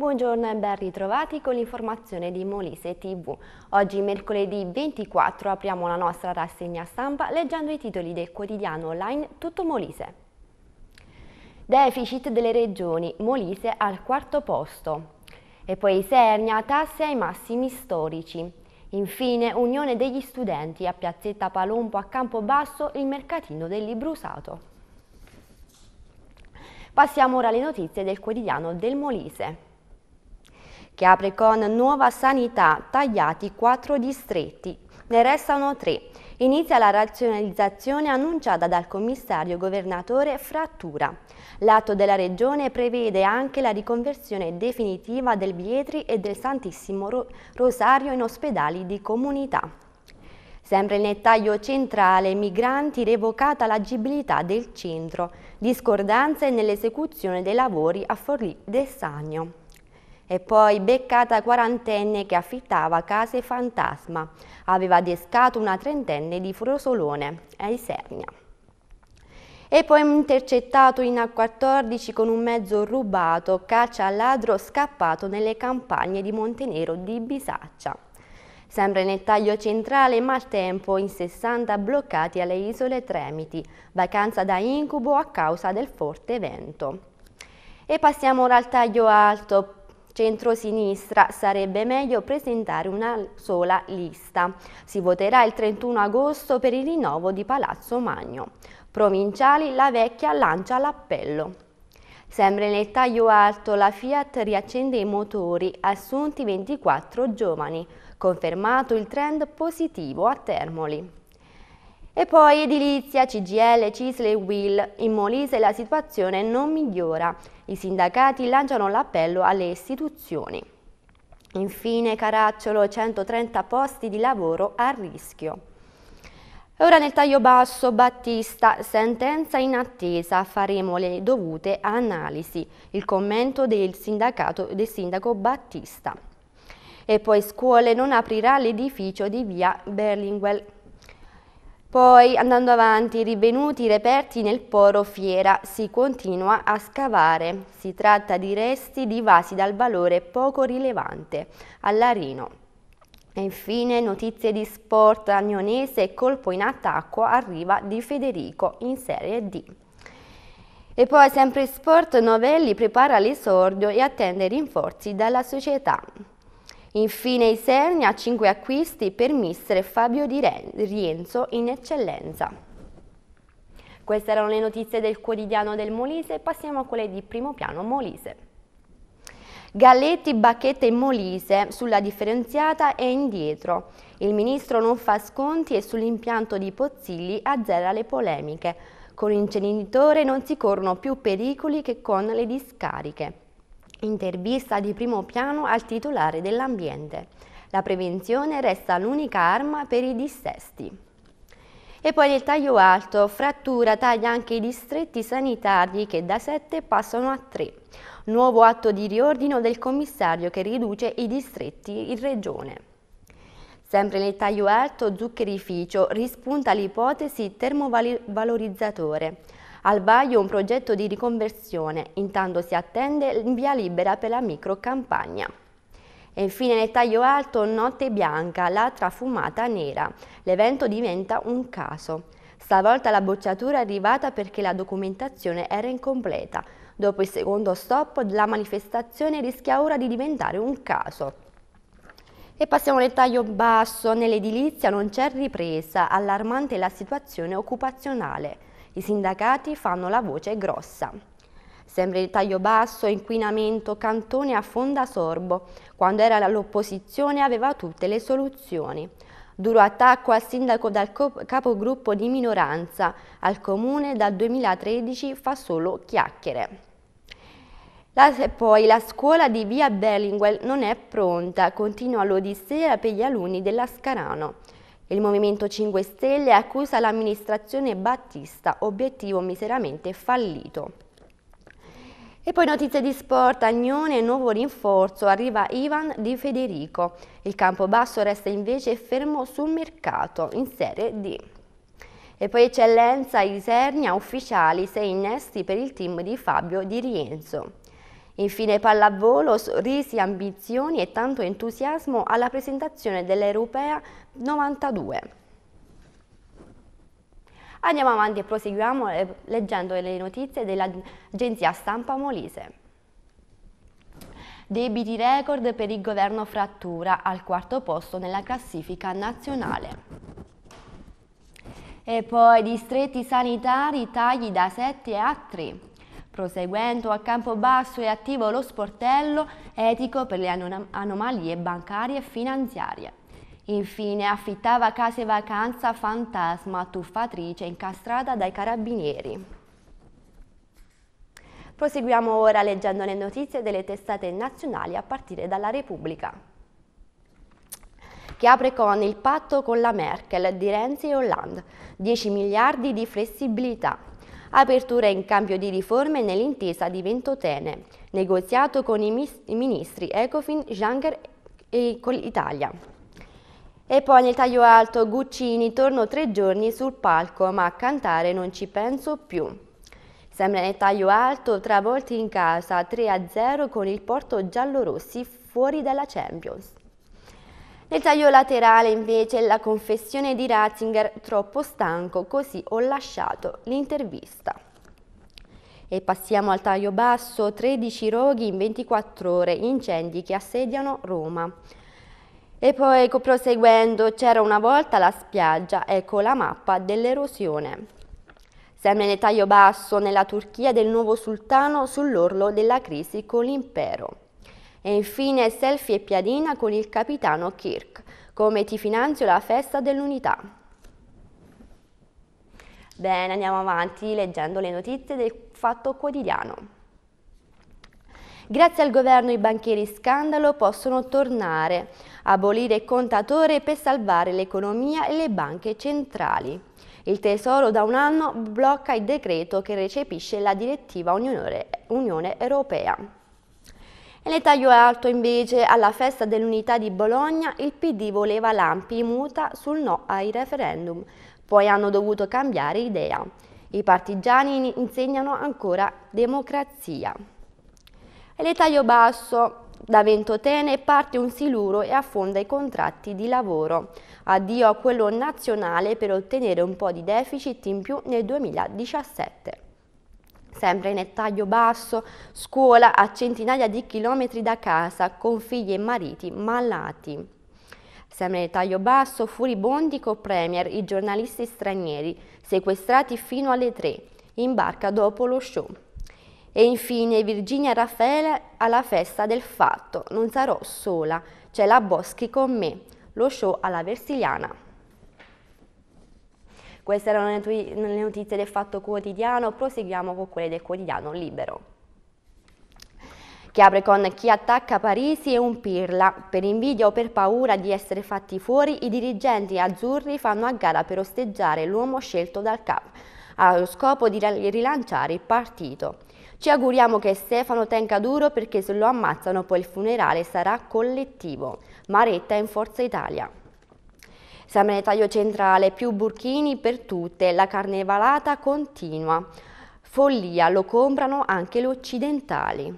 Buongiorno e ben ritrovati con l'informazione di Molise TV. Oggi mercoledì 24 apriamo la nostra rassegna stampa leggendo i titoli del quotidiano online Tutto Molise. Deficit delle regioni, Molise al quarto posto. E poi Sernia, tasse ai massimi storici. Infine Unione degli Studenti a Piazzetta Palompo a Campobasso il mercatino del libro usato. Passiamo ora alle notizie del quotidiano del Molise che apre con Nuova Sanità, tagliati quattro distretti. Ne restano tre. Inizia la razionalizzazione annunciata dal commissario governatore Frattura. L'atto della Regione prevede anche la riconversione definitiva del Vietri e del Santissimo Rosario in ospedali di comunità. Sempre nel taglio centrale, migranti revocata l'agibilità del centro, discordanze nell'esecuzione dei lavori a Forlì del Sagno e poi beccata quarantenne che affittava case fantasma. Aveva adescato una trentenne di Frosolone, a Isernia. E poi intercettato in A14 con un mezzo rubato, caccia al ladro scappato nelle campagne di Montenero di Bisaccia. Sempre nel taglio centrale, maltempo in 60 bloccati alle isole Tremiti, vacanza da incubo a causa del forte vento. E passiamo ora al taglio alto, centrosinistra sarebbe meglio presentare una sola lista. Si voterà il 31 agosto per il rinnovo di Palazzo Magno. Provinciali, la vecchia lancia l'appello. Sempre nel taglio alto la Fiat riaccende i motori, assunti 24 giovani, confermato il trend positivo a Termoli. E poi edilizia, CGL, Cisle e Will. In Molise la situazione non migliora. I sindacati lanciano l'appello alle istituzioni. Infine Caracciolo, 130 posti di lavoro a rischio. Ora nel taglio basso Battista, sentenza in attesa, faremo le dovute analisi. Il commento del, del sindaco Battista. E poi scuole non aprirà l'edificio di via Berlinguel. Poi, andando avanti, rinvenuti reperti nel poro fiera, si continua a scavare. Si tratta di resti di vasi dal valore poco rilevante, all'Arino. E infine notizie di sport agnonese e colpo in attacco arriva di Federico in Serie D. E poi sempre sport Novelli prepara l'esordio e attende rinforzi dalla società. Infine Isernia, 5 acquisti per mister Fabio Di Rienzo in eccellenza. Queste erano le notizie del quotidiano del Molise, passiamo a quelle di primo piano Molise. Galletti, Bacchetta e Molise sulla differenziata è indietro. Il ministro non fa sconti e sull'impianto di Pozzilli azzera le polemiche. Con l'inceneritore non si corrono più pericoli che con le discariche. Intervista di primo piano al titolare dell'ambiente. La prevenzione resta l'unica arma per i dissesti. E poi nel taglio alto, frattura taglia anche i distretti sanitari che da 7 passano a 3. Nuovo atto di riordino del commissario che riduce i distretti in regione. Sempre nel taglio alto, zuccherificio, rispunta l'ipotesi termovalorizzatore. Al vaglio un progetto di riconversione, intanto si attende in via libera per la microcampagna. E infine nel taglio alto Notte Bianca, la trafumata nera. L'evento diventa un caso. Stavolta la bocciatura è arrivata perché la documentazione era incompleta. Dopo il secondo stop la manifestazione rischia ora di diventare un caso. E passiamo nel taglio basso, nell'edilizia non c'è ripresa, allarmante la situazione occupazionale. I sindacati fanno la voce grossa. Sempre il taglio basso, inquinamento, Cantone a fonda Sorbo. Quando era all'opposizione aveva tutte le soluzioni. Duro attacco al sindaco dal capogruppo di minoranza. Al comune dal 2013 fa solo chiacchiere. La, poi la scuola di via Berlinguel non è pronta, continua l'odissea per gli alunni della Scarano. Il Movimento 5 Stelle accusa l'amministrazione Battista, obiettivo miseramente fallito. E poi notizie di sport, Agnone, nuovo rinforzo, arriva Ivan Di Federico. Il Campobasso resta invece fermo sul mercato in Serie D. E poi eccellenza Isernia, ufficiali, sei innesti per il team di Fabio Di Rienzo. Infine pallavolo, sorrisi, ambizioni e tanto entusiasmo alla presentazione dell'Europea 92. Andiamo avanti e proseguiamo eh, leggendo le notizie dell'agenzia stampa Molise. Debiti record per il governo frattura al quarto posto nella classifica nazionale. E poi distretti sanitari tagli da 7 a 3. Proseguendo a campo basso è attivo lo sportello etico per le anom anomalie bancarie e finanziarie. Infine affittava case vacanza fantasma tuffatrice incastrata dai carabinieri. Proseguiamo ora leggendo le notizie delle testate nazionali a partire dalla Repubblica, che apre con il patto con la Merkel di Renzi e Hollande, 10 miliardi di flessibilità apertura in cambio di riforme nell'intesa di Ventotene, negoziato con i, i ministri Ecofin, Janger e con l'Italia. E poi nel taglio alto Guccini torno tre giorni sul palco ma a cantare non ci penso più. Sembra nel taglio alto, travolti in casa 3-0 con il Porto Giallorossi fuori dalla Champions. Nel taglio laterale invece la confessione di Ratzinger troppo stanco, così ho lasciato l'intervista. E passiamo al taglio basso, 13 roghi in 24 ore, incendi che assediano Roma. E poi ecco, proseguendo, c'era una volta la spiaggia, ecco la mappa dell'erosione. Sempre nel taglio basso, nella Turchia del nuovo sultano, sull'orlo della crisi con l'impero. E infine selfie e piadina con il capitano Kirk, come ti finanzio la festa dell'unità. Bene, andiamo avanti leggendo le notizie del Fatto Quotidiano. Grazie al governo i banchieri scandalo possono tornare, abolire il contatore per salvare l'economia e le banche centrali. Il Tesoro da un anno blocca il decreto che recepisce la direttiva Unione, Unione Europea. Nel taglio alto invece alla festa dell'unità di Bologna il PD voleva lampi muta sul no ai referendum, poi hanno dovuto cambiare idea. I partigiani insegnano ancora democrazia. Nel taglio basso da Ventotene parte un siluro e affonda i contratti di lavoro. Addio a quello nazionale per ottenere un po' di deficit in più nel 2017 sempre nel taglio basso, scuola a centinaia di chilometri da casa, con figli e mariti malati. Sempre nel taglio basso, furibondi co premier i giornalisti stranieri, sequestrati fino alle tre, in barca dopo lo show. E infine Virginia Raffaele alla festa del fatto, non sarò sola, c'è la Boschi con me, lo show alla Versiliana. Queste erano le notizie del Fatto Quotidiano, proseguiamo con quelle del Quotidiano Libero che apre con chi attacca Parisi e un pirla. Per invidia o per paura di essere fatti fuori, i dirigenti azzurri fanno a gara per osteggiare l'uomo scelto dal CAP, allo scopo di rilanciare il partito. Ci auguriamo che Stefano tenga duro perché se lo ammazzano poi il funerale sarà collettivo. Maretta in Forza Italia. San Benetaglio Centrale, più burchini per tutte, la carnevalata continua. Follia, lo comprano anche gli occidentali.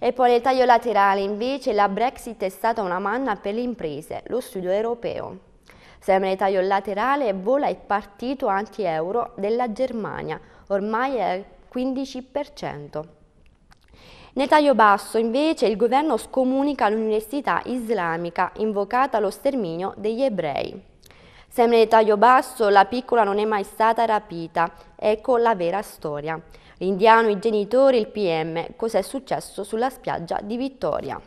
E poi nel taglio laterale invece la Brexit è stata una manna per le imprese, lo studio europeo. Sempre nel taglio laterale vola il partito anti-euro della Germania, ormai è al 15%. Nel taglio basso invece il governo scomunica l'università islamica invocata allo sterminio degli ebrei. Sempre nel taglio basso la piccola non è mai stata rapita, ecco la vera storia. L'indiano, i genitori, il PM, cos'è successo sulla spiaggia di Vittoria.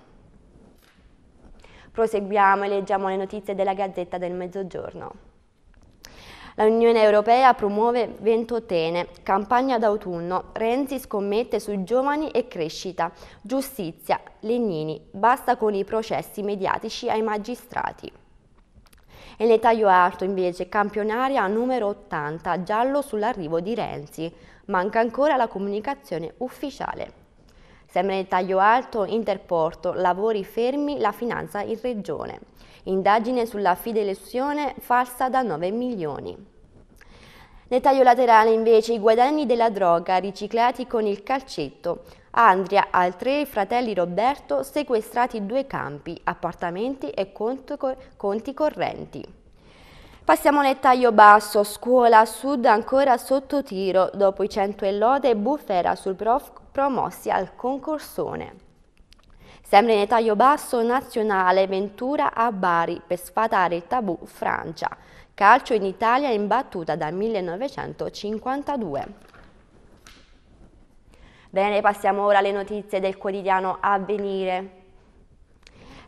Proseguiamo e leggiamo le notizie della Gazzetta del Mezzogiorno. L'Unione Europea promuove Ventotene, campagna d'autunno, Renzi scommette su giovani e crescita, giustizia, Legnini, basta con i processi mediatici ai magistrati. E nel taglio alto invece campionaria numero 80, giallo sull'arrivo di Renzi. Manca ancora la comunicazione ufficiale. Sempre nel taglio alto, interporto, lavori fermi, la finanza in regione. Indagine sulla fidelezione falsa da 9 milioni. Nel taglio laterale invece i guadagni della droga riciclati con il calcetto. Andria ha tre fratelli Roberto sequestrati due campi, appartamenti e conti correnti. Passiamo nel taglio basso, scuola sud ancora sotto tiro, dopo i cento e lode bufera sul prof promossi al concorsone. Sempre in taglio basso, nazionale Ventura a Bari per sfatare il tabù Francia. Calcio in Italia imbattuta dal 1952. Bene, passiamo ora alle notizie del quotidiano Avvenire.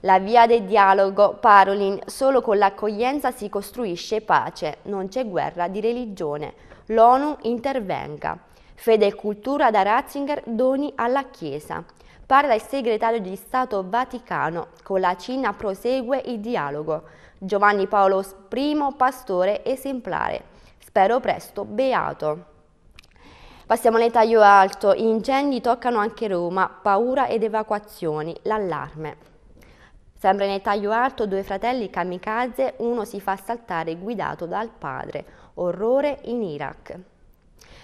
La via del dialogo, Parolin, solo con l'accoglienza si costruisce pace, non c'è guerra di religione. L'ONU intervenga. Fede e cultura da Ratzinger, doni alla Chiesa. Parla il segretario di Stato Vaticano, con la Cina prosegue il dialogo. Giovanni Paolo I, pastore esemplare. Spero presto, beato. Passiamo nel taglio alto, incendi toccano anche Roma, paura ed evacuazioni, l'allarme. Sempre nel taglio alto, due fratelli kamikaze, uno si fa saltare guidato dal padre. Orrore in Iraq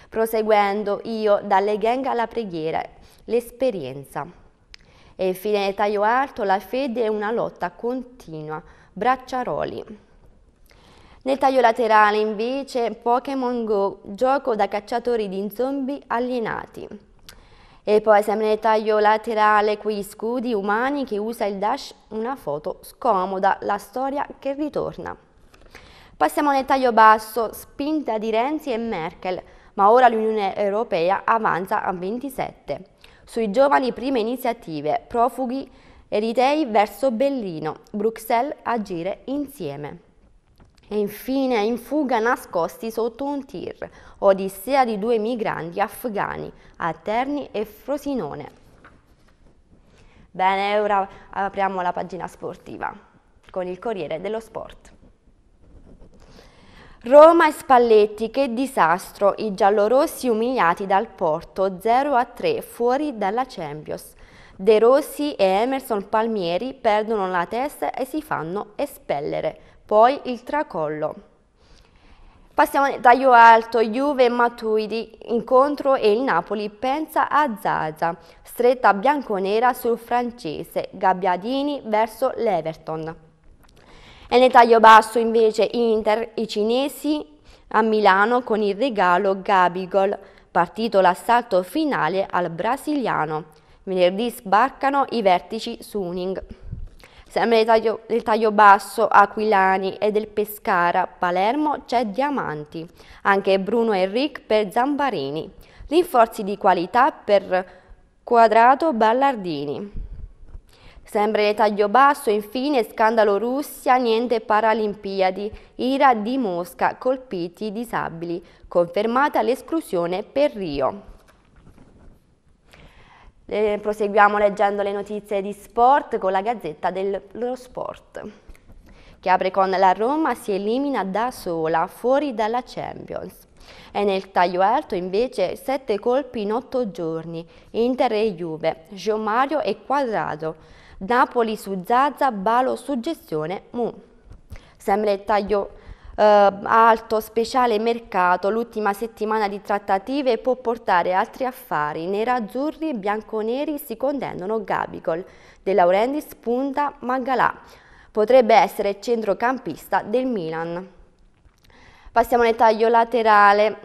proseguendo io dalle gang alla preghiera, l'esperienza. E infine taglio alto, la fede è una lotta continua, bracciaroli. Nel taglio laterale invece Pokémon Go, gioco da cacciatori di zombie alienati. E poi sempre nel taglio laterale qui scudi umani che usa il dash, una foto scomoda, la storia che ritorna. Passiamo nel taglio basso, spinta di Renzi e Merkel, ma ora l'Unione Europea avanza a 27. Sui giovani prime iniziative, profughi eritei verso Bellino, Bruxelles agire insieme. E infine in fuga nascosti sotto un tir, odissea di due migranti afghani, a Terni e Frosinone. Bene, ora apriamo la pagina sportiva con il Corriere dello Sport. Roma e Spalletti, che disastro, i giallorossi umiliati dal Porto, 0-3 fuori dalla Champions. De Rossi e Emerson Palmieri perdono la testa e si fanno espellere, poi il tracollo. Passiamo al taglio alto, Juve e Matuidi, incontro e il Napoli pensa a Zaza, stretta bianconera sul francese, Gabbiadini verso l'Everton. E nel taglio basso invece Inter, i cinesi a Milano con il regalo Gabigol, partito l'assalto finale al brasiliano. Venerdì sbarcano i vertici Suning. Sempre nel taglio, nel taglio basso Aquilani e del Pescara Palermo c'è Diamanti, anche Bruno Enric per Zambarini, rinforzi di qualità per Quadrato Ballardini. Sempre in taglio basso, infine, scandalo Russia, niente Paralimpiadi, ira di Mosca, colpiti i disabili, confermata l'esclusione per Rio. Eh, proseguiamo leggendo le notizie di sport con la Gazzetta dello Sport che apre con la Roma si elimina da sola fuori dalla Champions. E nel taglio alto invece sette colpi in otto giorni, Inter e Juve, Giomario e Quadrado. Napoli su Zaza, Balo su gestione Mu. Sembra il taglio eh, alto speciale mercato, l'ultima settimana di trattative può portare altri affari. Nerazzurri e bianconeri si contendono Gabigol, De Laurentiis punta Magalà. Potrebbe essere centrocampista del Milan. Passiamo nel taglio laterale.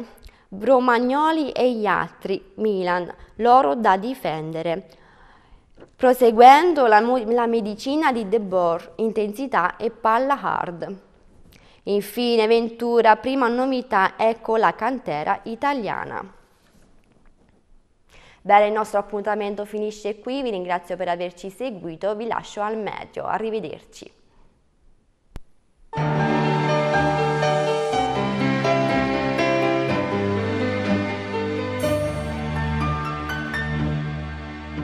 Romagnoli e gli altri, Milan, loro da difendere proseguendo la, la medicina di De Boer, intensità e palla hard. Infine Ventura, prima novità, ecco la cantera italiana. Bene, il nostro appuntamento finisce qui, vi ringrazio per averci seguito, vi lascio al medio, arrivederci.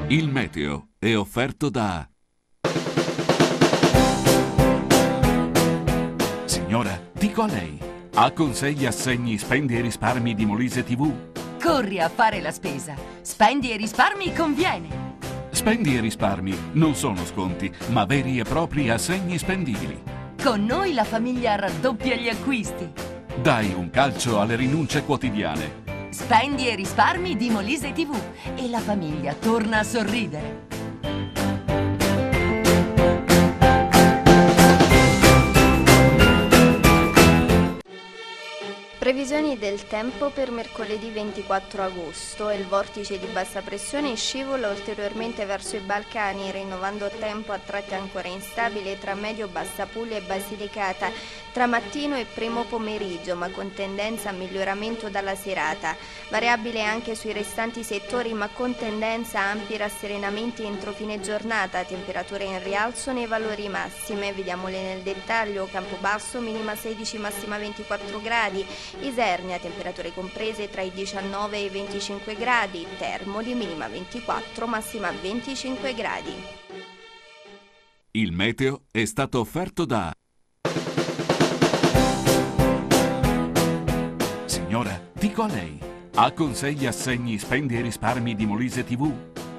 Il meteo è offerto da... Signora, dico a lei, ha consegli assegni spendi e risparmi di Molise TV? Corri a fare la spesa. Spendi e risparmi conviene. Spendi e risparmi non sono sconti, ma veri e propri assegni spendibili. Con noi la famiglia raddoppia gli acquisti. Dai un calcio alle rinunce quotidiane. Spendi e risparmi di Molise TV e la famiglia torna a sorridere. Previsioni del tempo per mercoledì 24 agosto. Il vortice di bassa pressione scivola ulteriormente verso i Balcani, rinnovando tempo a tratti ancora instabile tra medio-bassa Puglia e Basilicata, tra mattino e primo pomeriggio, ma con tendenza a miglioramento dalla serata. Variabile anche sui restanti settori, ma con tendenza a ampi rasserenamenti entro fine giornata, temperature in rialzo nei valori massime. Vediamole nel dettaglio. Campobasso minima 16, massima 24 gradi. Isernia, temperature comprese tra i 19 e i 25 gradi, Termoli minima 24, massima 25 gradi. Il meteo è stato offerto da... Signora, dico a lei, ha con sé assegni spendi e risparmi di Molise TV?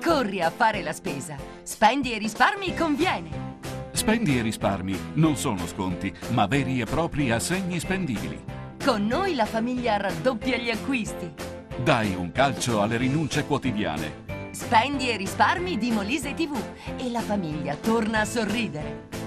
Corri a fare la spesa. Spendi e risparmi conviene. Spendi e risparmi non sono sconti, ma veri e propri assegni spendibili con noi la famiglia raddoppia gli acquisti. Dai un calcio alle rinunce quotidiane. Spendi e risparmi di Molise TV e la famiglia torna a sorridere.